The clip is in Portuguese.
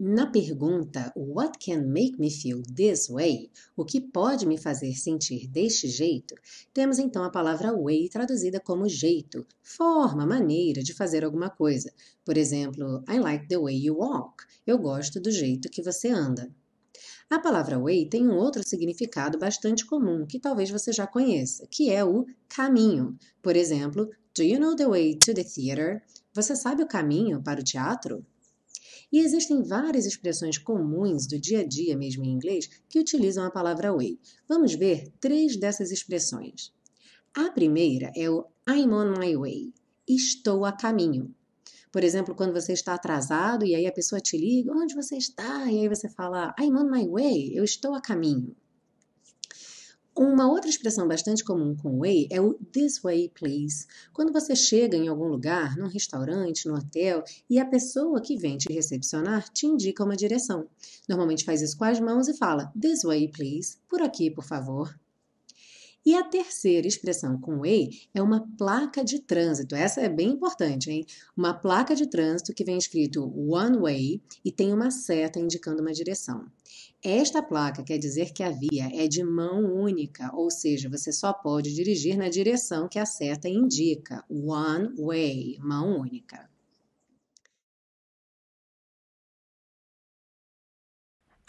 Na pergunta What can make me feel this way? O que pode me fazer sentir deste jeito? Temos então a palavra way traduzida como jeito, forma, maneira de fazer alguma coisa. Por exemplo, I like the way you walk. Eu gosto do jeito que você anda. A palavra way tem um outro significado bastante comum que talvez você já conheça, que é o caminho. Por exemplo, Do you know the way to the theater? Você sabe o caminho para o teatro? E existem várias expressões comuns do dia a dia, mesmo em inglês, que utilizam a palavra way. Vamos ver três dessas expressões. A primeira é o I'm on my way. Estou a caminho. Por exemplo, quando você está atrasado e aí a pessoa te liga, onde você está? E aí você fala, I'm on my way, eu estou a caminho. Uma outra expressão bastante comum com "way" é o this way, please. Quando você chega em algum lugar, num restaurante, no hotel, e a pessoa que vem te recepcionar te indica uma direção. Normalmente faz isso com as mãos e fala this way, please, por aqui, por favor. E a terceira expressão com way é uma placa de trânsito. Essa é bem importante, hein? Uma placa de trânsito que vem escrito one way e tem uma seta indicando uma direção. Esta placa quer dizer que a via é de mão única, ou seja, você só pode dirigir na direção que a seta indica, one way, mão única.